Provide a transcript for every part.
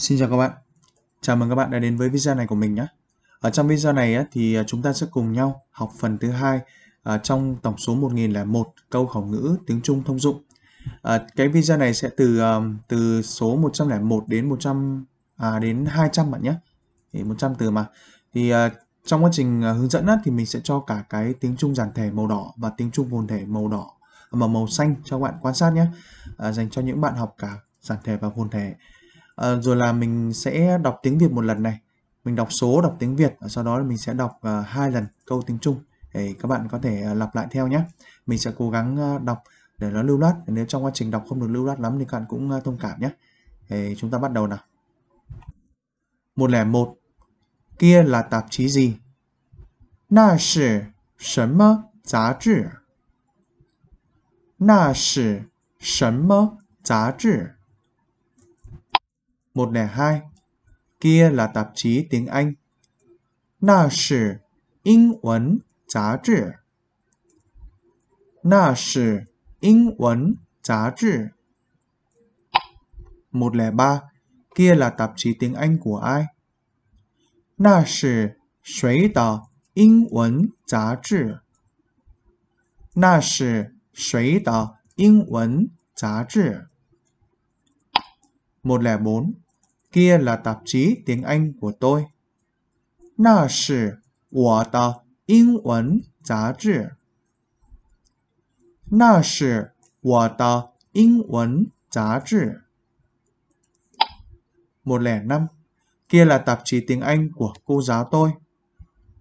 Xin chào các bạn, chào mừng các bạn đã đến với video này của mình nhé. Ở trong video này thì à, chúng ta sẽ cùng nhau học phần thứ hai à, trong tổng số 1001 câu khẩu ngữ tiếng Trung thông dụng. À, cái video này sẽ từ từ số 101 đến 100 à, đến 200 bạn nhé, thì 100 từ mà. Thì trong quá trình hướng dẫn thì mình sẽ cho cả cái tiếng Trung giản thể màu đỏ và tiếng Trung vồn thể màu đỏ mà màu xanh cho các bạn quan sát nhé, dành cho những bạn học cả giản thể và vồn thể. Ờ, rồi là mình sẽ đọc tiếng Việt một lần này mình đọc số đọc tiếng Việt ờ, sau đó mình sẽ đọc ờ, hai lần câu tiếng Trung để các bạn có thể lặp lại theo nhé mình sẽ cố gắng đọc để nó lưu loát nếu trong quá trình đọc không được lưu loát lắm thì các bạn cũng thông cảm nhé để chúng ta bắt đầu nào 101 kia là tạp chí gì 那是什么杂志那是什么杂志 102. Kia là tạp chí tiếng Anh. Na shi, Anh Quấn, Giá trị. Na shi, Anh Quấn, Giá trị. 103. Kia là tạp chí tiếng Anh của ai? Na shi, Shuấy tờ, Anh Quấn, Giá trị. Na shi, Shuấy tờ, Anh Quấn, Giá trị. 104 kia là tạp chí tiếng Anh của tôi. 那是我的英文杂志。那是我的英文杂志。105. Kia là tạp chí tiếng Anh của cô giáo tôi.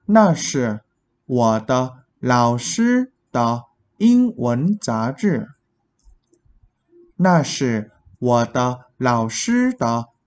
那是我的老师的英文杂志。那是我的老师的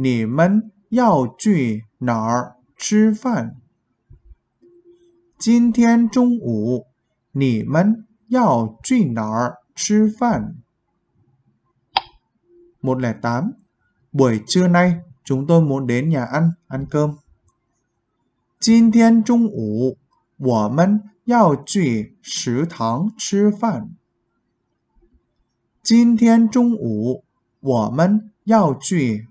你们要去哪儿吃饭？今天中午你们要去哪儿吃饭？Một lẻ tám. Buổi trưa nay chúng tôi muốn đến nhà ăn ăn cơm. 今天中午我们要去食堂吃饭。今天中午我们要去。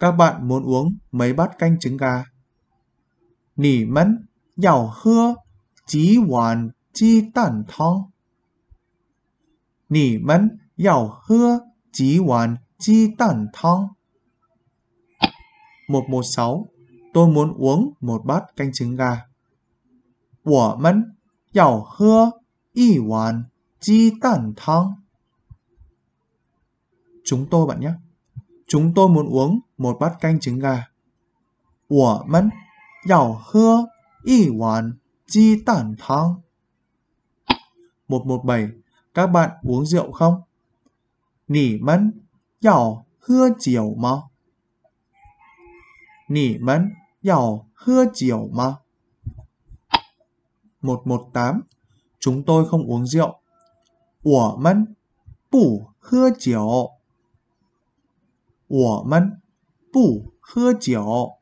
các bạn muốn uống mấy bát canh trứng gà. Nì mẫn yào hơ chí hoàn chi tản thong. Nì mẫn yào hơ chí hoàn chi tản thong. 116. Tôi muốn uống một bát canh trứng gà. chúng tôi bạn nhé. Chúng tôi muốn uống một bát canh trứng gà. 我们要喝一碗鸡蛋汤。117. Các bạn uống rượu không? 你们要喝酒吗？你们要喝酒吗？118. Chúng tôi không uống rượu. 我们不喝酒。我们不喝酒。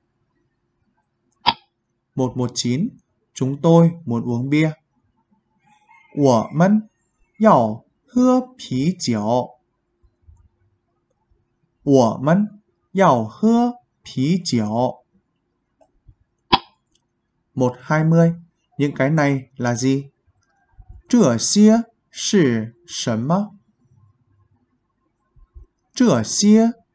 một một chín Chúng tôi muốn uống bia. 我们要喝啤酒。我们要喝啤酒。một hai mươi Những cái này là gì? 这些是什么？这些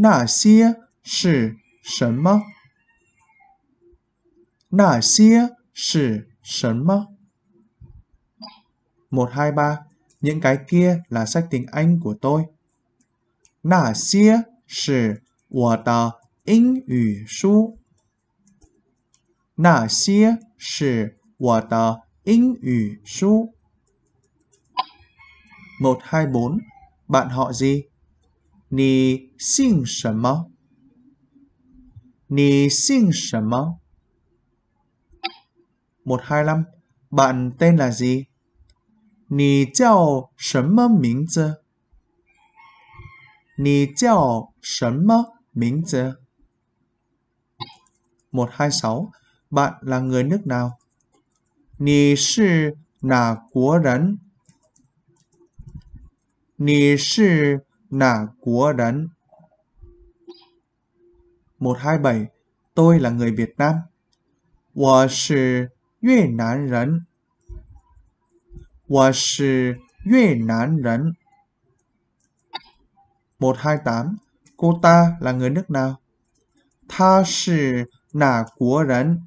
那些是什么？那些是什么？một hai ba những cái kia là sách tiếng Anh của tôi. Nà xia shì wǒ de yīng yǔ shú. Nà xia shì wǒ de yīng yǔ shú. 124 Bạn họ gì? 你姓什么？你姓什么？125. Bạn tên là gì? Nì chào sớm mơ miếng chơ. Nì chào sớm mơ miếng chơ. 126. Bạn là người nước nào? Nì sư nà của rắn. Nì sư là của đấn. 127. Tôi là người Việt Nam. 我是越南人我是越南人我是越南人。我是越南人。128. Cô ta là người nước nào? 她是哪国人？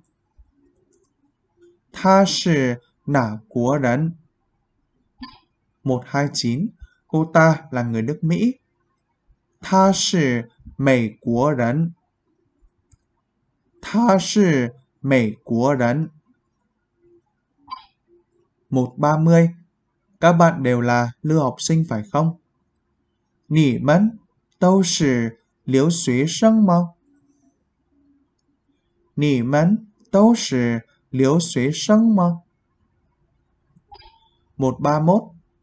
她是哪国人？129. Cô ta là người nước Mỹ. Tha sư Mỹ Quốc rấn. Tha sư Mỹ Quốc rấn. 130. Các bạn đều là lưu học sinh phải không? Nỉ mẫn, tâu sư liếu xuế sân mong. Nỉ mẫn, tâu sư liếu xuế sân mong. 131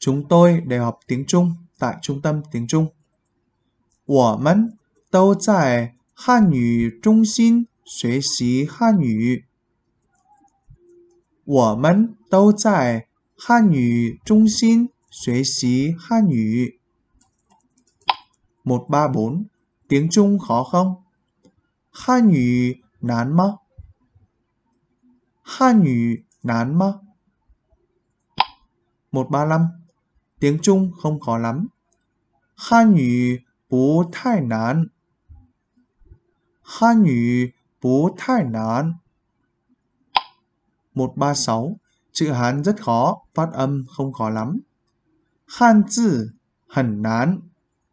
Chúng tôi đều học tiếng Trung tại trung tâm tiếng Trung. 我们都在汉语中心学习汉语。我们都在汉语中心学习汉语。một ba bốn tiếng Trung khó không? không? 汉 ngữ nán mà? 汉 ngữ nán mà? 135 tiếng Trung không khó lắm. Hán ngữ bố thai nán. Hán ngữ bố thai nán. 136. Chữ Hán rất khó, phát âm không khó lắm. hán hán Hán 字很难，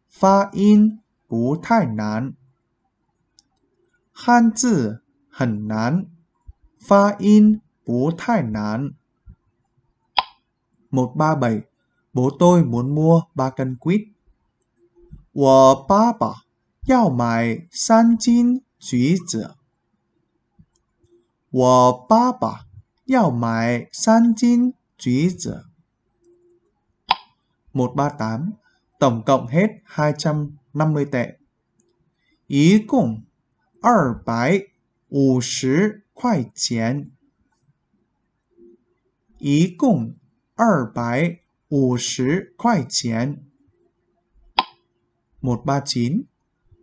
发音不太难。Hán 字很难，发音不太难。137 Bố tôi muốn mua ba cân quýt. 我爸爸要买三斤橘子。我爸爸要买三斤橘子。138, tổng cộng hết 250 tệ. 一共二百五十块钱。一共二百五十块钱。một ba chín.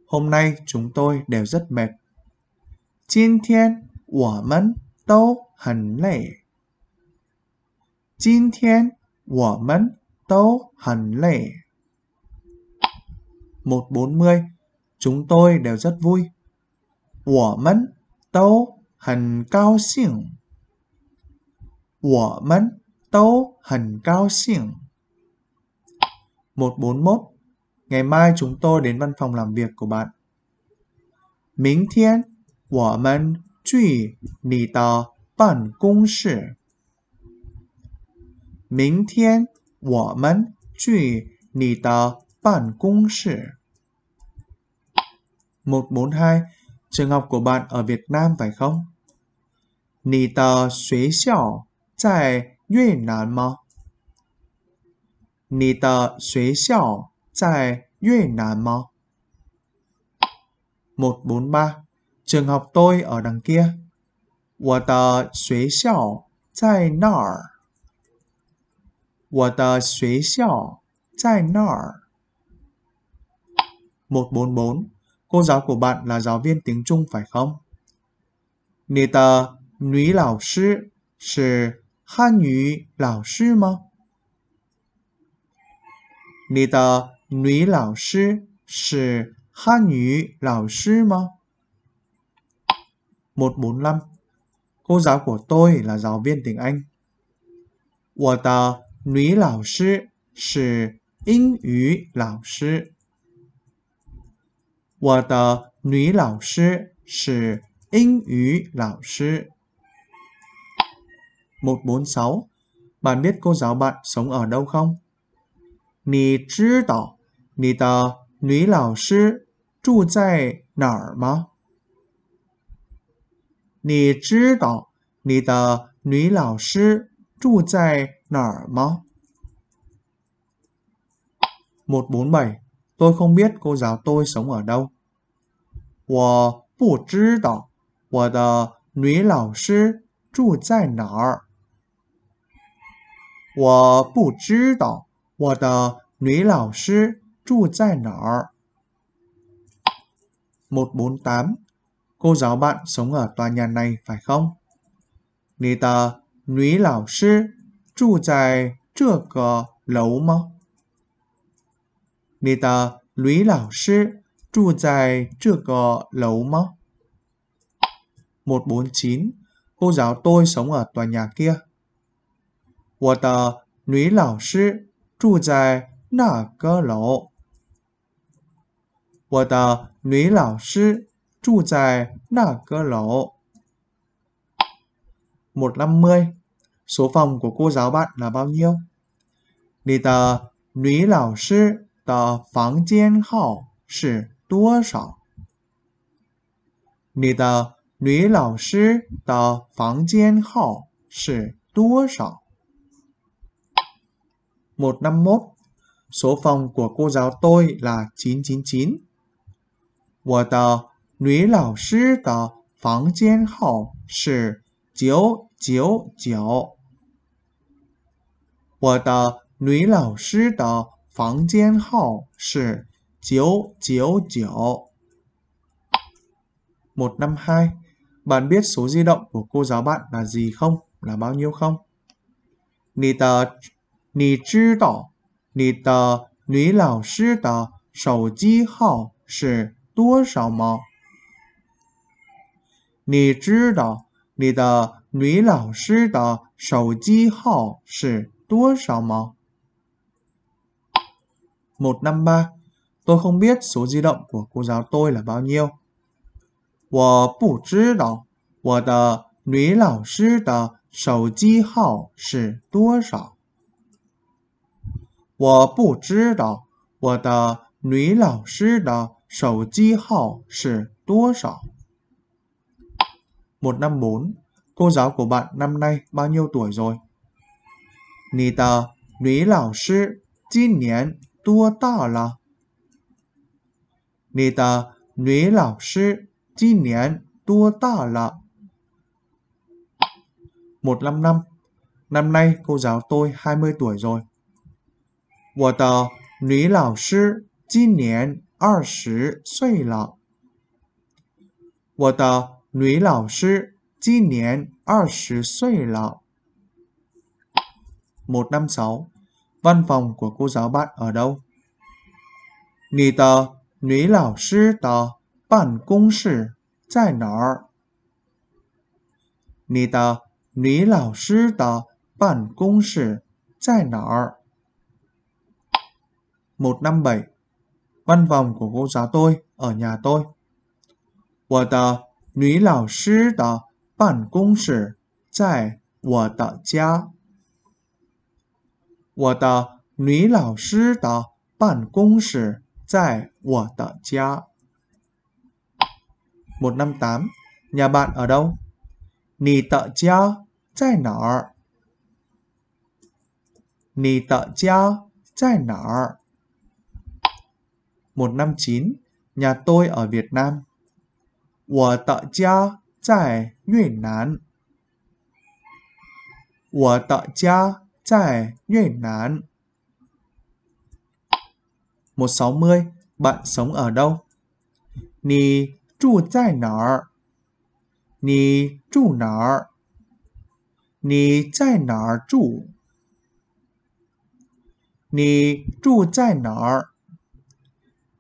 Hôm nay chúng tôi đều rất mệt. 今天我们都很累。今天我们都很累。một bốn mươi. Chúng tôi đều rất vui. 我们都很高兴。我们 tấu hẳn cao xỉng. 141. Ngày mai chúng tôi đến văn phòng làm việc của bạn. Minh thiên, wǒ men jùy nì de bàn công shì. Minh thiên, wǒ men jùy nì de bàn công shì. 142. Trường học của bạn ở Việt Nam phải không? Nì tờ xuế xảo tại 越南吗？你的学校在越南吗？143 Trường học tôi ở đằng kia. 我的学校在那儿。我的学校在那儿。144 Cô giáo của bạn là giáo viên tiếng Trung phải không? 你的女老师是汉语老师吗？你的女老师是汉语老师吗？một bốn n ă m cô giáo của tôi là giáo viên tiếng Anh。我的女老师是英语老师。我的女老师是英语老师。146. Bạn biết cô giáo bạn sống ở đâu không? 你知道你的女老师住在哪儿吗？你知道你的女老师住在哪儿吗？147. Tôi không biết cô giáo tôi sống ở đâu. 我不知道我的女老师住在哪儿。我不知道我的女老师住在哪儿。148. Cô giáo bạn sống ở tòa nhà này phải không? 你的女老师住在这个楼吗？你的女老师住在这个楼吗？149. Cô giáo tôi sống ở tòa nhà kia. 我的女老师住在那个楼？我的女老师住在那个楼？một năm mươi số phòng của cô giáo bạn là bao nhiêu？你的女老师的房间号是多少？你的女老师的房间号是多少？151. Số phòng của cô giáo tôi là 999. 我的女老师的房间号是999。我的女老师的房间号是999。152. Bạn biết số di động của cô giáo bạn là gì không? Là bao nhiêu không? 你的你知道你的女老师的手机号是多少吗？你知道你的女老师的手机号是多少吗？một năm ba tôi không biết số di động của cô giáo tôi là bao nhiêu. 我不知道我的女老师的手机号是多少。năm bốn, Cô giáo của bạn năm nay bao nhiêu tuổi rồi? 你的女老师今年多大了？你的女老师今年多大了？155. Năm nay cô giáo tôi hai mươi tuổi rồi. 我的女老师今年二十岁了。我的女老师今年二十岁了。một năm sáu văn phòng của cô giáo bạn ở đâu? 你的女老师的办公室在哪儿？你的女老师的办公室在哪儿？157, văn phòng của cô giáo tôi ở nhà tôi. 我的女老师的办公室在我的家。我的女老师的办公室在我的家。158, nhà bạn ở đâu? 你的家在哪儿？你的家在哪儿？159, nhà tôi ở Việt Nam. 我的家在越南。我的家在越南。160, bạn sống ở đâu? 你住在哪儿？你住哪儿？你在哪儿住？你住在哪儿？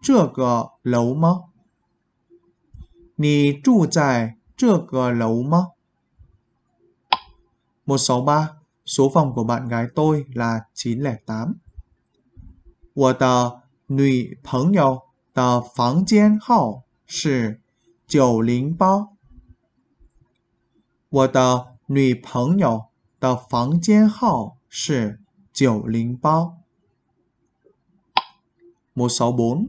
这个楼吗？你住在这个楼吗？163, số phòng của bạn gái tôi là 908. 我的女朋友的房间号是908。我的女朋友的房间号是908。164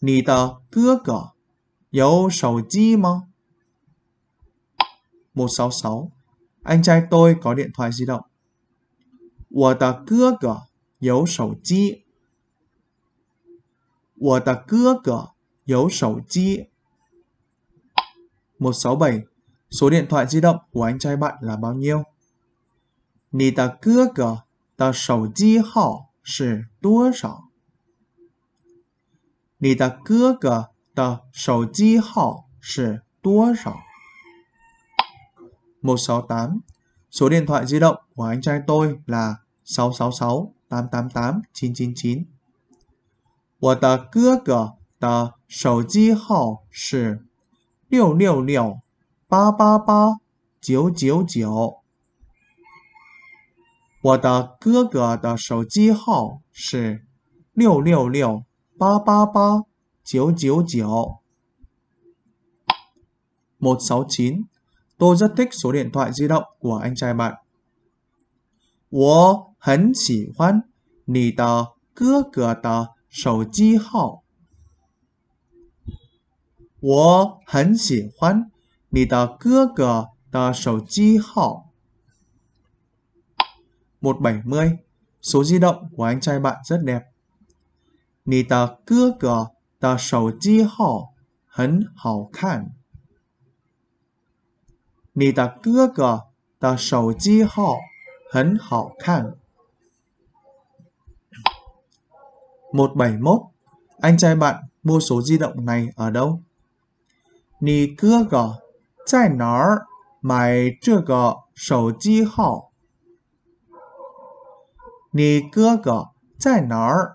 你的哥哥有手机吗？một sáu sáu Anh trai tôi có điện thoại di động. 我的哥哥有手机。我的哥哥有手机。một sáu bảy Số điện thoại di động của anh trai bạn là bao nhiêu? 你的哥哥的手机号是多少？你的哥哥的手机号是多少？の、私の、手电筒の、私の、私の、私の、私の、私の、私の、私の、私の、私の、哥の、私の、私の、私六六の、八八私九九。の、私の、哥の、私の、私の、私六六。の、八八八九九九 một sáu chín Tôi rất thích số điện thoại di động của anh trai bạn. bảy mươi số di động của anh trai bạn rất đẹp. 你的哥哥的手机号很好看。你的哥哥的手机号很好看。một bảy mốt anh trai bạn mua số di động này ở đâu? 你哥哥在哪儿买这个手机号？你哥哥在哪儿？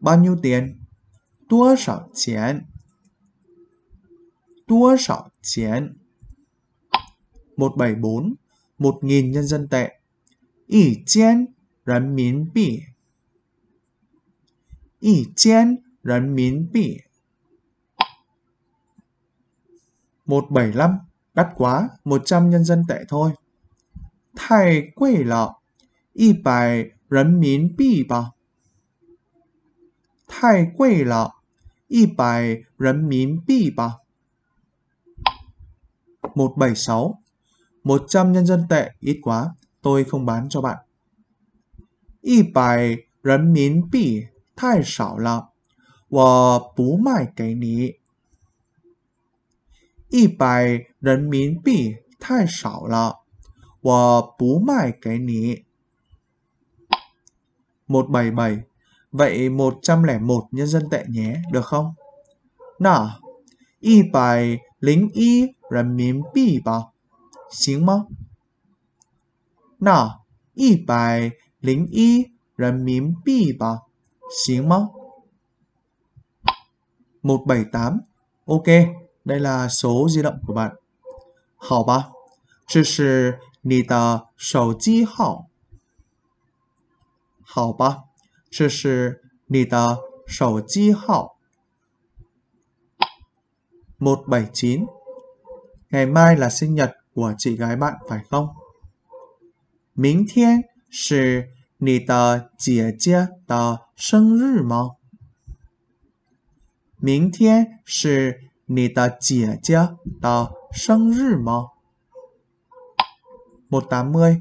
bao nhiêu tiền? 多少钱？多少钱？một bảy bốn một nghìn nhân dân tệ. 一千人民币。一千人民币。một bảy năm đắt quá, 100 nhân dân tệ thôi. Thay quê lọ, y bài rấn miến bi bao. 太贵了，一百人民币吧。một bảy sáu một trăm nhân dân tệ ít quá, tôi không bán cho bạn. Y bài rấn miến bỉ thai sảo lạ, và bú mải cái ní. Y bài rấn miến bỉ thai sảo lạ, và bú mải cái ní. 177 Vậy 101 nhân dân tệ nhé, được không? nà, y bài lính y y miếng nà, bài lính y 人民币吧，行吗？那一百零一人民币吧，行吗？một bảy tám, ok, đây là số di động của bạn. 好吧，这是你的手机号。好吧。这是你的手机号。một bảy chín Ngày mai là sinh nhật của chị gái bạn phải không? 明天是你的姐姐的生日吗？明天是你的姐姐的生日吗？180.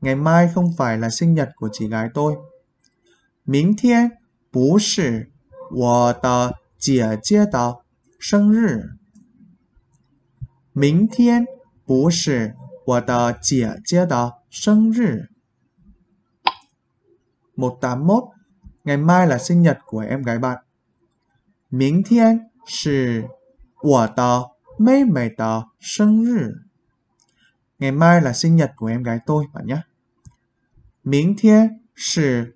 Ngày mai không phải là sinh nhật của chị gái tôi. 明天不是我的姐姐的生日。明天不是我的姐姐的生日。Một tám mốt ngày mai là sinh nhật của em gái bạn. 明天是我的妹妹的生日。Ngày mai là sinh nhật của em gái tôi, bạn nhé. 明天是。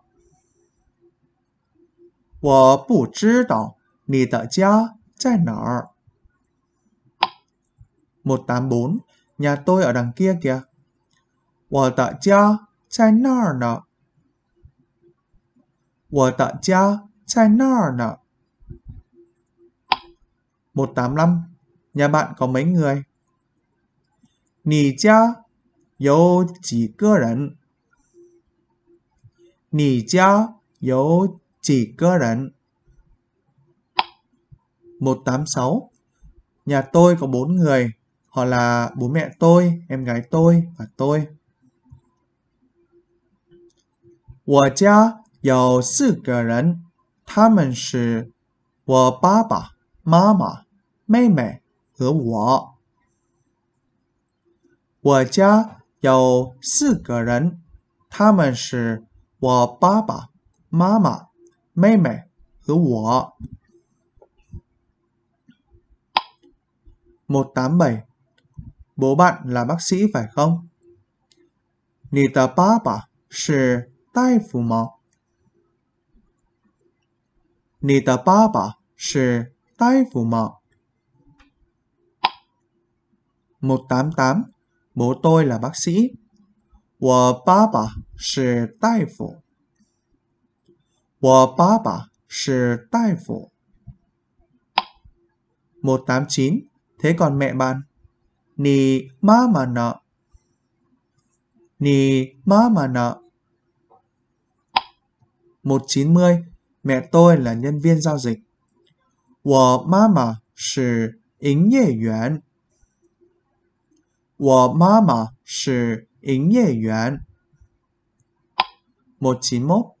我不知道你的家在哪儿。một tám bốn Nhà tôi ở đằng kia kìa. 我的家在那儿呢。我的家在那儿呢。một tám năm Nhà bạn có mấy người? 你家有几个人？你家有 chỉ cơ rẩn. 186. Nhà tôi có 4 người, họ là bố mẹ tôi, em gái tôi và tôi. 我家有四个人，他们是我爸爸妈妈、妹妹和我。我家有四个人，他们是我爸爸妈妈。妹妹和我。một tám bảy Bố bạn là bác sĩ phải không? 你的爸爸是大夫吗？你的爸爸是大夫吗？một tám tám Bố tôi là bác sĩ. 我爸爸是大夫。我爸爸是大夫。189. Thế còn mẹ bạn? Nì má mà nợ. Nì má mà nợ. 190. Mẹ tôi là nhân viên giao dịch. 我妈妈是营业员。我妈妈是营业员。191.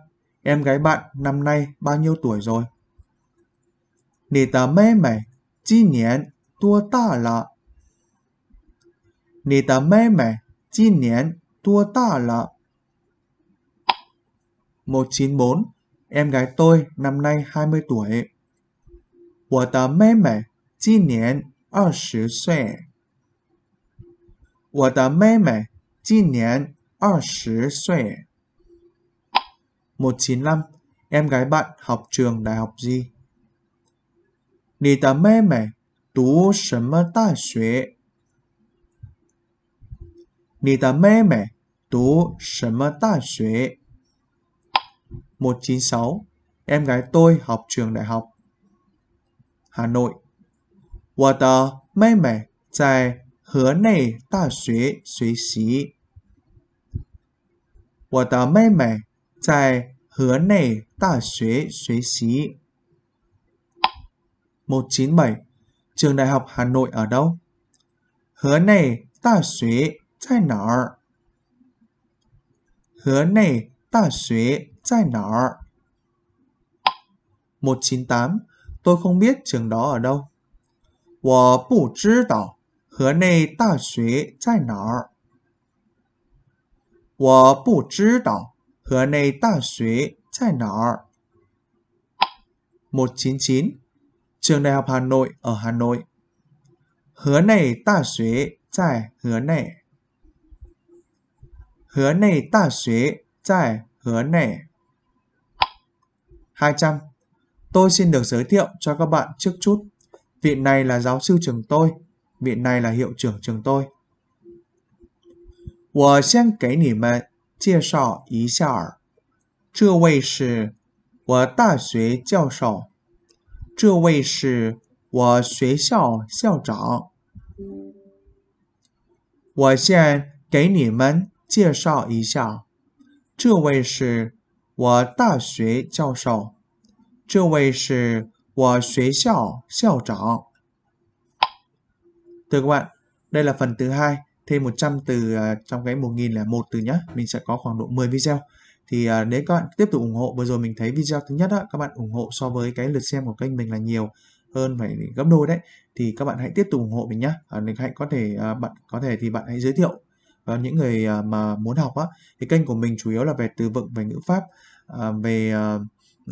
Em gái bạn năm nay bao nhiêu tuổi rồi? mẻ, mẻ, tua tua ta ta là. là 你的妹妹今年多大了？你的妹妹今年多大了？194 Em gái tôi năm nay 20 tuổi. mẻ, mẻ, 我的妹妹今年二十岁。我的妹妹今年二十岁。195, em gái bạn học trường đại học gì? mẹ mẹ 你的妹妹读什么大学？你的妹妹读什么大学？196, em gái tôi học trường đại học. Hà Nội. mẹ Hứa 我的妹妹在河内大学学习。我的妹妹在 Hứa Nể Tả Xuế Xuế Xí 197. Trường Đại học Hà Nội ở đâu? Hứa Nể Tả Xuế Tại Nở Hứa Nể Tả Xuế Tại Nở 198. Tôi không biết trường đó ở đâu. 我不知道河内大学在哪儿。我不知道河内大学在哪儿？một chín chín Trường Đại học Hà Nội ở Hà Nội. Hứa này ta xuế tại hứa này. Hứa này ta xuế tại hứa này. trăm Tôi xin được giới thiệu cho các bạn trước chút. Vị này là giáo sư trường tôi. Vị này là hiệu trưởng trường tôi. 我先给你们介绍一下，儿。这位是我大学教授，这位是我学校校长。我先给你们介绍一下，这位是我大学教授，这位是我学校校长。德 á 来了，ạ 德嗨。thêm 100 từ à, trong cái 1001 từ nhá mình sẽ có khoảng độ 10 video thì à, nếu các bạn tiếp tục ủng hộ vừa rồi mình thấy video thứ nhất đó, các bạn ủng hộ so với cái lượt xem của kênh mình là nhiều hơn phải gấp đôi đấy thì các bạn hãy tiếp tục ủng hộ mình nhé à, hãy có thể à, bạn có thể thì bạn hãy giới thiệu và những người mà muốn học á thì kênh của mình chủ yếu là về từ vựng về ngữ pháp về à,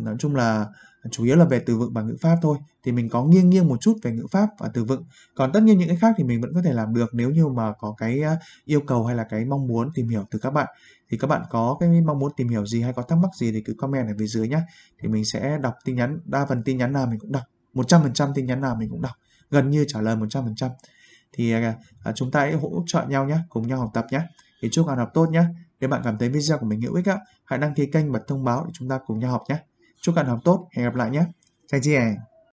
nói chung là chủ yếu là về từ vựng và ngữ pháp thôi thì mình có nghiêng nghiêng một chút về ngữ pháp và từ vựng còn tất nhiên những cái khác thì mình vẫn có thể làm được nếu như mà có cái à, yêu cầu hay là cái mong muốn tìm hiểu từ các bạn thì các bạn có cái mong muốn tìm hiểu gì hay có thắc mắc gì thì cứ comment ở phía dưới nhé thì mình sẽ đọc tin nhắn đa phần tin nhắn nào mình cũng đọc một trăm phần trăm tin nhắn nào mình cũng đọc gần như trả lời một trăm phần trăm thì à, à, chúng ta hãy hỗ trợ nhau nhé cùng nhau học tập nhé thì chúc bạn học tốt nhé nếu bạn cảm thấy video của mình hữu ích á, hãy đăng ký kênh bật thông báo để chúng ta cùng nhau học nhé Chúc bạn học tốt, hẹn gặp lại nhé. Chào chị